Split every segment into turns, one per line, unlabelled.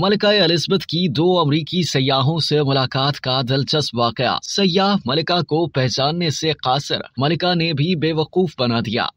मलिका Elizabeth की दो अमरीकी सयाहों से मुलाकात का दिलचस्प वाकया सयाह मलिका को पहचानने से कासर मलिका ने भी बेवकूफ बना दिया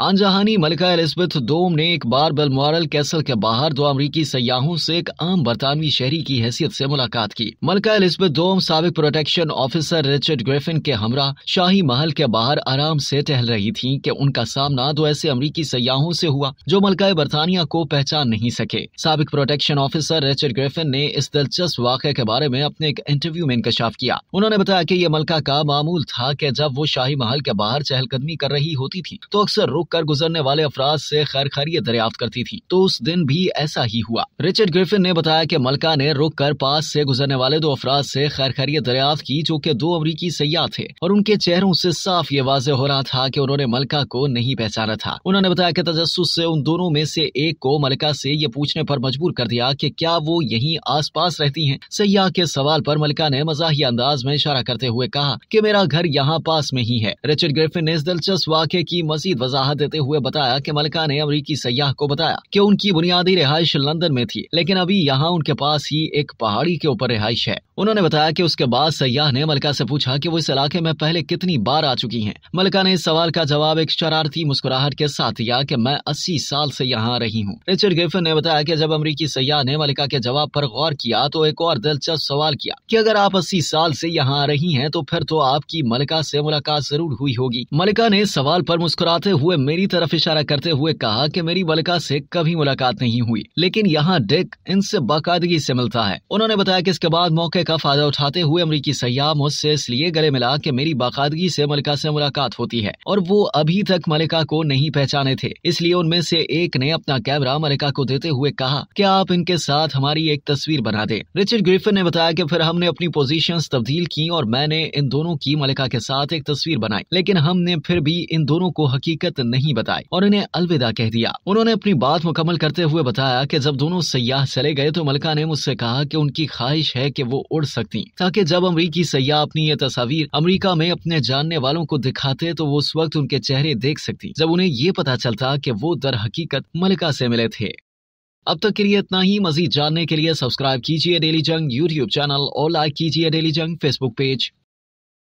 आनजहानी मलिका एलिजबेथ डोम ने एक बार बेलमोरल कैसल के बाहर दो अमरीकी सयाहों से एक आम बरतानवी शहरी की हैसियत से मुलाकात की मलिका एलिजबेथ डोम सबक प्रोटेक्शन ऑफिसर रिचर्ड ग्रिफिन के हमरा शाही महल के बाहर आराम से टहल रही थी कि उनका सामना दो ऐसे अमरीकी सयाहों से हुआ जो मलका बरतानिया को पहचान नहीं सके सबक प्रोटेक्शन ऑफिसर रिचर्ड ग्रिफिन ने इस दिलचस्प वाक़े के बारे में अपने एक इंटरव्यू में इंकशाफ किया उन्होंने बताया की ये मलका का मामूल था की जब वो शाही महल के बाहर चहलकदमी कर रही होती थी तो अक्सर रुक कर गुजरने वाले अफराज से खैर खैरियत दरियाफ्त करती थी तो उस दिन भी ऐसा ही हुआ रिचर्ड ग्रिफिन ने बताया कि मलका ने रुक कर पास से गुजरने वाले दो अफराज से खैर खैरियत दरियाफ्त की जो कि दो अमरीकी सयाह थे और उनके चेहरों से साफ ये वाज हो रहा था कि उन्होंने मलका को नहीं पहचाना था उन्होंने बताया कि तजस से उन दोनों में से एक को मलका से ये पूछने पर मजबूर कर दिया कि क्या वो यहीं आसपास रहती हैं सयाह के सवाल पर मलका ने मजाही अंदाज में इशारा करते हुए कहा कि मेरा घर यहाँ पास में ही है रिचर्ड ग्रिफिन ने इस दिलचस्प वाक्य की मजीद वजाहत वजाहत देते हुए बताया कि मलिका ने अमरीकी सयाह को बताया कि उनकी बुनियादी रिहायश लंदन में थी लेकिन अभी यहाँ उनके पास ही एक पहाड़ी के ऊपर रिहायश है उन्होंने बताया कि उसके बाद सयाह ने मलिका से पूछा कि वो इस इलाके में पहले कितनी बार आ चुकी हैं मलिका ने इस सवाल का जवाब एक शरारती मुस्कुराहट के साथ दिया कि मैं अस्सी साल से यहाँ रही हूँ रिचर्ड ग्रिफिन ने बताया कि जब अमरीकी सयाह ने मलिका के जवाब पर गौर किया तो एक और दिलचस्प सवाल किया कि अगर आप अस्सी साल से यहाँ आ रही है तो फिर तो आपकी मलिका से मुलाकात जरूर हुई होगी मलिका ने सवाल पर मुस्कुराते हुए मेरी तरफ इशारा करते हुए कहा कि मेरी बलका से कभी मुलाकात नहीं हुई लेकिन यहाँ डिक इनसे बाकायदगी से मिलता है उन्होंने बताया कि इसके बाद मौके का फायदा उठाते हुए अमरीकी सयाह मुझसे इसलिए गले मिला कि मेरी बाकायदगी से मलिका से मुलाकात होती है और वो अभी तक मलिका को नहीं पहचाने थे इसलिए उनमें से एक ने अपना कैमरा मलिका को देते हुए कहा कि आप इनके साथ हमारी एक तस्वीर बना दे रिचर्ड ग्रिफिन ने बताया कि फिर हमने अपनी पोजीशंस तब्दील की और मैंने इन दोनों की मलिका के साथ एक तस्वीर बनाई लेकिन हमने फिर भी इन दोनों को हकीकत नहीं बताई और इन्हें अलविदा कह दिया उन्होंने अपनी बात मुकम्मल करते हुए बताया कि जब दोनों सयाह चले गए तो मलका ने मुझसे कहा कि उनकी ख्वाहिश है कि वो उड़ सकती ताकि जब अमरीकी सयाह अपनी ये तस्वीर अमरीका में अपने जानने वालों को दिखाते तो वो उस वक्त उनके चेहरे देख सकती जब उन्हें ये पता चलता की वो दर हकीकत मलका से मिले थे अब तक के लिए इतना ही मजीद जानने के लिए सब्सक्राइब कीजिए डेली जंग यूट्यूब चैनल और लाइक कीजिए डेली जंग फेसबुक पेज